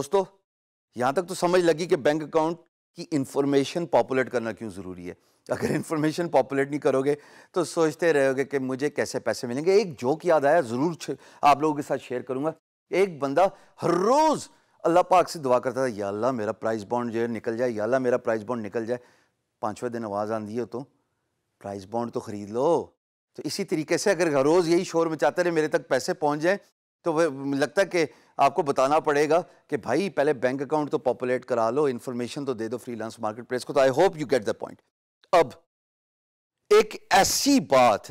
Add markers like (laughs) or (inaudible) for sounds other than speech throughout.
दोस्तों यहां तक तो समझ लगी कि बैंक अकाउंट की इंफॉर्मेशन पॉपुलेट करना क्यों ज़रूरी है अगर इंफॉर्मेशन पॉपुलेट नहीं करोगे तो सोचते रहोगे कि मुझे कैसे पैसे मिलेंगे एक जोक याद आया ज़रूर आप लोगों के साथ शेयर करूंगा एक बंदा हर रोज़ अल्लाह पाक से दुआ करता था या अल्लाह मेरा प्राइस बॉन्ड जो है निकल जाए या अल्लाह मेरा प्राइस बॉन्ड निकल जाए पांचवें दिन आवाज़ आंधी हो तो प्राइस बॉन्ड तो ख़रीद लो तो इसी तरीके से अगर रोज़ यही शोर मचाते रहे मेरे तक पैसे पहुंच जाए तो वह लगता है कि आपको बताना पड़ेगा कि भाई पहले बैंक अकाउंट तो पॉपुलेट करा लो इन्फॉर्मेशन तो दे दो फ्रीलांस मार्केट प्लेस को तो I hope you get the point अब एक ऐसी बात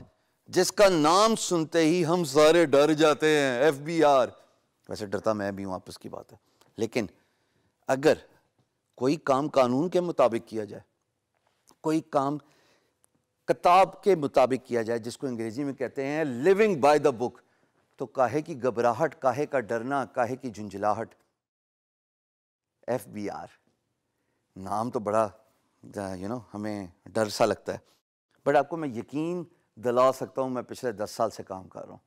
जिसका नाम सुनते ही हम सारे डर जाते हैं एफ बी आर वैसे डरता मैं भी हूं आपस की बात है लेकिन अगर कोई काम कानून के मुताबिक किया जाए कोई काम किताब के मुताबिक किया जाए जिसको अंग्रेजी में कहते हैं लिविंग बाय द बुक तो काहे की घबराहट काहे का डरना काहे की झुंझलाहट एफ बी आर नाम तो बड़ा यू नो हमें डर सा लगता है बट आपको मैं यकीन दिला सकता हूँ मैं पिछले दस साल से काम कर रहा हूँ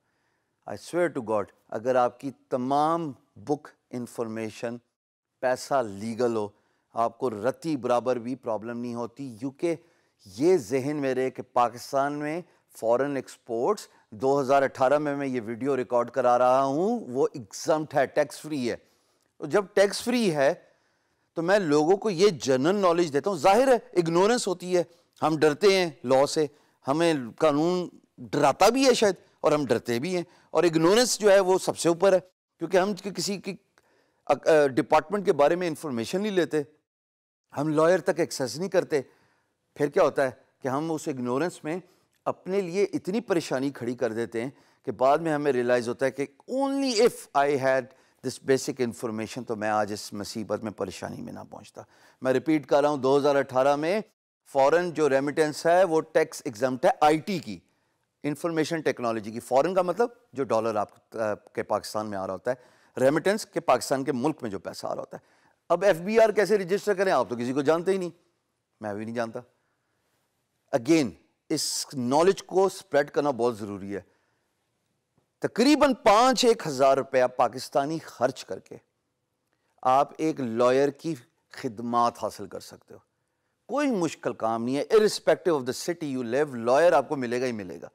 आई स्वेयर टू गॉड अगर आपकी तमाम बुक इंफॉर्मेशन पैसा लीगल हो आपको रत्ती बराबर भी प्रॉब्लम नहीं होती यूके ये जहन मेरे कि पाकिस्तान में फॉरेन एक्सपोर्ट्स 2018 में मैं ये वीडियो रिकॉर्ड करा रहा हूँ वो एग्जाम है टैक्स फ्री है तो जब टैक्स फ्री है तो मैं लोगों को ये जनरल नॉलेज देता हूँ जाहिर है इग्नोरेंस होती है हम डरते हैं लॉ से हमें कानून डराता भी है शायद और हम डरते भी हैं और इग्नोरेंस जो है वो सबसे ऊपर है क्योंकि हम किसी की डिपार्टमेंट के बारे में इंफॉर्मेशन नहीं लेते हम लॉयर तक एक्सेस नहीं करते फिर क्या होता है कि हम उस इग्नोरेंस में अपने लिए इतनी परेशानी खड़ी कर देते हैं कि बाद में हमें रियलाइज़ होता है कि only if I had this basic information तो मैं आज इस मुसीबत में परेशानी में ना पहुंचता मैं रिपीट कर रहा हूं 2018 में फॉरेन जो रेमिटेंस है वो टैक्स एग्जाम है आईटी की इंफॉर्मेशन टेक्नोलॉजी की फॉरेन का मतलब जो डॉलर आपके पाकिस्तान में आ रहा होता है रेमिटेंस के पाकिस्तान के मुल्क में जो पैसा आ रहा होता है अब एफ कैसे रजिस्टर करें आप तो किसी को जानते ही नहीं मैं भी नहीं जानता अगेन इस नॉलेज को स्प्रेड करना बहुत ज़रूरी है तकरीबन पाँच एक हज़ार रुपया पाकिस्तानी खर्च करके आप एक लॉयर की खिदमात हासिल कर सकते हो कोई मुश्किल काम नहीं है irrespective of the city you live lawyer आपको मिलेगा ही मिलेगा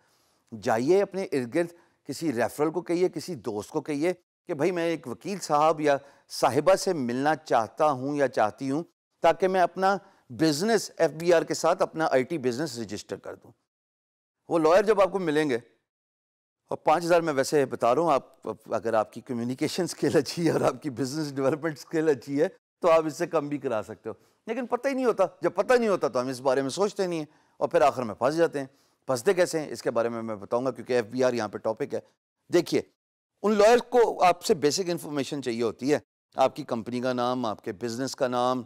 जाइए अपने इर्द गिर्द किसी रेफरल को कहिए किसी दोस्त को कहिए कि भाई मैं एक वकील साहब या साहिबा से मिलना चाहता हूँ या चाहती हूँ ताकि मैं अपना बिजनेस आर के साथ अपना टी बिजनेस रजिस्टर कर दूँ वो लॉयर जब आपको मिलेंगे और पाँच हज़ार मैं वैसे बता रहा हूँ आप अगर आपकी कम्युनिकेशन स्किल अच्छी है और आपकी बिजनेस डेवलपमेंट स्किल अच्छी है तो आप इससे कम भी करा सकते हो लेकिन पता ही नहीं होता जब पता नहीं होता तो हम इस बारे में सोचते नहीं हैं और फिर आखिर में फंस जाते हैं फंसते कैसे हैं इसके बारे में मैं बताऊँगा क्योंकि एफ बी आर यहाँ पर टॉपिक है देखिए उन लॉयर को आपसे बेसिक इन्फॉर्मेशन चाहिए होती है आपकी कंपनी का नाम आपके बिजनेस का नाम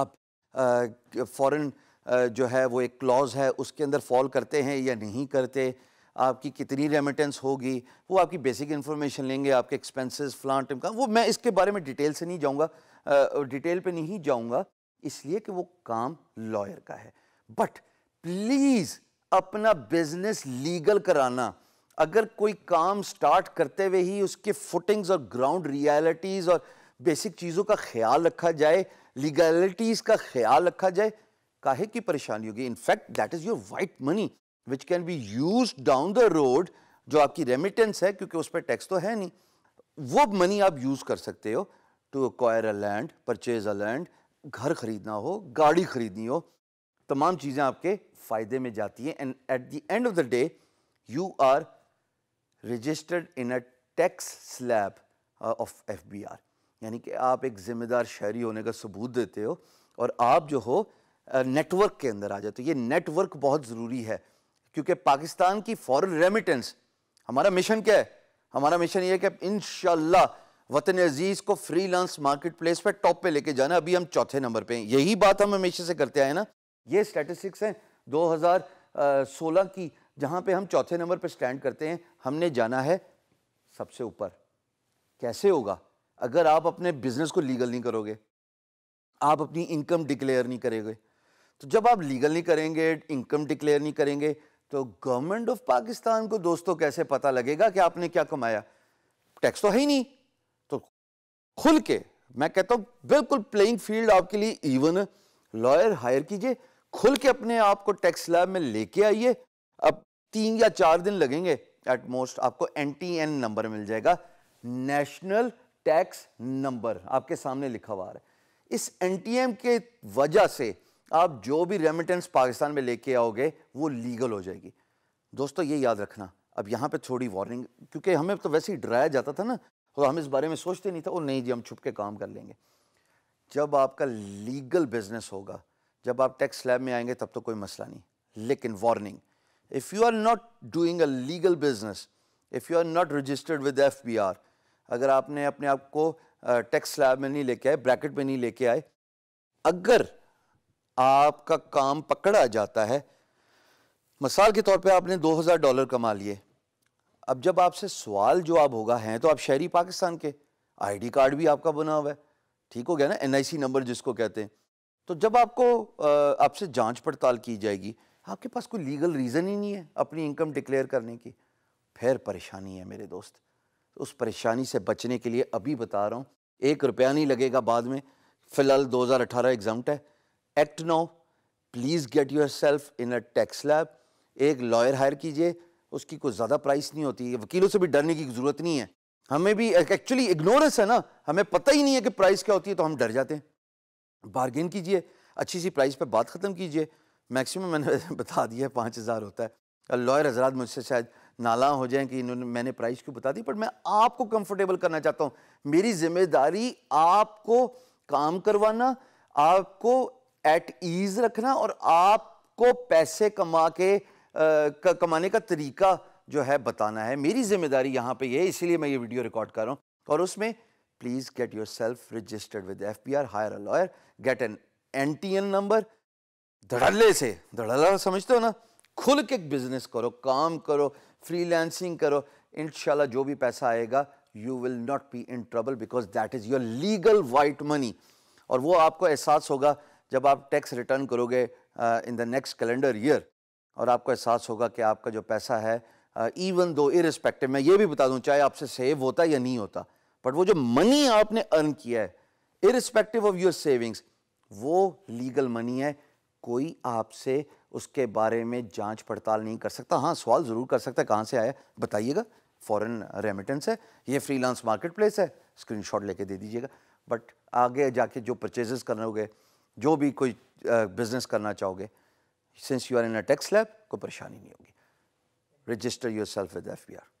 आप फ़ौरन जो है वो एक क्लॉज़ है उसके अंदर फॉल करते हैं या नहीं करते आपकी कितनी रेमिटेंस होगी वो आपकी बेसिक इन्फॉर्मेशन लेंगे आपके एक्सपेंसेस फ़लान टाइम का वो मैं इसके बारे में डिटेल से नहीं जाऊँगा डिटेल पे नहीं जाऊँगा इसलिए कि वो काम लॉयर का है बट प्लीज़ अपना बिजनेस लीगल कराना अगर कोई काम स्टार्ट करते हुए ही उसके फुटिंग्स और ग्राउंड रियलिटीज़ और बेसिक चीज़ों का ख्याल रखा जाए लीगलिटीज़ का ख्याल रखा जाए काहे की परेशानी होगी in fact that is your white money which can be use down the road जो आपकी रेमिटेंस है क्योंकि उस पर टैक्स तो है नहीं वो मनी आप यूज़ कर सकते हो to acquire a land purchase a land घर खरीदना हो गाड़ी खरीदनी हो तमाम चीज़ें आपके फ़ायदे में जाती हैं and at the end of the day you are registered in a tax slab of F B R यानी कि आप एक ज़िम्मेदार शहरी होने का सबूत देते हो और आप जो हो नेटवर्क के अंदर आ जाते हो ये नेटवर्क बहुत ज़रूरी है क्योंकि पाकिस्तान की फॉरेन रेमिटेंस हमारा मिशन क्या है हमारा मिशन ये है कि इन वतन अजीज़ को फ्री लांस मार्केट प्लेस पर टॉप पे लेके जाना अभी हम चौथे नंबर पे हैं यही बात हम हमेशा से करते आए ना ये स्टैटिस्टिक्स हैं 2016 की जहाँ पे हम चौथे नंबर पे स्टैंड करते हैं हमने जाना है सबसे ऊपर कैसे होगा अगर आप अपने बिजनेस को लीगल नहीं करोगे आप अपनी इनकम डिक्लेयर तो नहीं करेंगे तो जब आप लीगल नहीं करेंगे इनकम डिक्लेयर नहीं करेंगे तो गवर्नमेंट ऑफ पाकिस्तान को दोस्तों कैसे पता लगेगा कि आपने क्या कमाया टैक्स तो है ही नहीं तो खुल के मैं कहता हूं बिल्कुल प्लेइंग फील्ड आपके लिए इवन लॉयर हायर कीजिए खुल के अपने आप को टैक्स लैब में लेके आइए अब तीन या चार दिन लगेंगे एट मोस्ट आपको एन टी एन नंबर मिल जाएगा नेशनल टैक्स नंबर आपके सामने लिखा हुआ है इस एनटीएम के वजह से आप जो भी रेमिटेंस पाकिस्तान में लेके आओगे वो लीगल हो जाएगी दोस्तों ये याद रखना अब यहाँ पे थोड़ी वार्निंग क्योंकि हमें तो वैसे ही डराया जाता था ना और तो हम इस बारे में सोचते नहीं था और नहीं जी हम छुप के काम कर लेंगे जब आपका लीगल बिजनेस होगा जब आप टैक्स स्लैब में आएंगे तब तो कोई मसला नहीं लेकिन warning if you are not doing a legal business if you are not registered with F B R अगर आपने अपने आप को टैक्स स्लैब में नहीं लेके आए ब्रैकेट में नहीं लेके आए अगर आपका काम पकड़ा जाता है मिसाल के तौर पे आपने 2000 डॉलर कमा लिए अब जब आपसे सवाल जो आप होगा हैं तो आप शहरी पाकिस्तान के आईडी कार्ड भी आपका बना हुआ है ठीक हो गया ना एनआईसी नंबर जिसको कहते हैं तो जब आपको आपसे जांच पड़ताल की जाएगी आपके पास कोई लीगल रीज़न ही नहीं है अपनी इनकम डिक्लेयर करने की फिर परेशानी है मेरे दोस्त तो उस परेशानी से बचने के लिए अभी बता रहा हूँ एक रुपया नहीं लगेगा बाद में फिलहाल 2018 एग्जाम्ट है act no please get yourself in a tax slab एक लॉयर हायर कीजिए उसकी कोई ज़्यादा प्राइस नहीं होती वकीलों से भी डरने की ज़रूरत नहीं है हमें भी एक्चुअली इग्नोरेंस है ना हमें पता ही नहीं है कि प्राइस क्या होती है तो हम डर जाते हैं बार्गेन कीजिए अच्छी सी प्राइस पर बात ख़त्म कीजिए मैक्सिमम मैंने (laughs) बता दिया है पाँच हज़ार होता है लॉयर हजरात मुझसे शायद नाला हो जाए कि इन्होंने मैंने प्राइस क्यों बता दी बट मैं आपको कंफर्टेबल करना चाहता हूँ मेरी जिम्मेदारी आपको काम करवाना आपको एट ईज रखना और आपको पैसे कमा के आ, कमाने का तरीका जो है बताना है मेरी जिम्मेदारी यहाँ पे ये इसीलिए मैं ये वीडियो रिकॉर्ड कर रहा हूँ और उसमें please get yourself registered with F P R hire a lawyer get N N T N number धड़ल्ले से धड़ल्ला समझते हो ना खुल के बिजनेस करो काम करो फ्रीलैंसिंग करो इन जो भी पैसा आएगा you will not be in trouble because that is your legal white money और वो आपको एहसास होगा जब आप टैक्स रिटर्न करोगे in the next calendar year और आपको एहसास होगा कि आपका जो पैसा है इवन दो इरिस्पेक्टिव मैं ये भी बता दूं चाहे आपसे सेव होता है या नहीं होता बट वो जो मनी आपने अर्न किया है इरिस्पेक्टिव ऑफ योर सेविंग्स वो लीगल मनी है कोई आपसे उसके बारे में जांच पड़ताल नहीं कर सकता हाँ सवाल ज़रूर कर सकता है कहाँ से आया बताइएगा फॉरेन रेमिटेंस है ये फ्रीलांस मार्केट प्लेस है स्क्रीनशॉट लेके दे दीजिएगा बट आगे जाके जो परचेजेस करोगे जो भी कोई बिजनेस करना चाहोगे since you are in a tax slab कोई परेशानी नहीं होगी register yourself with F are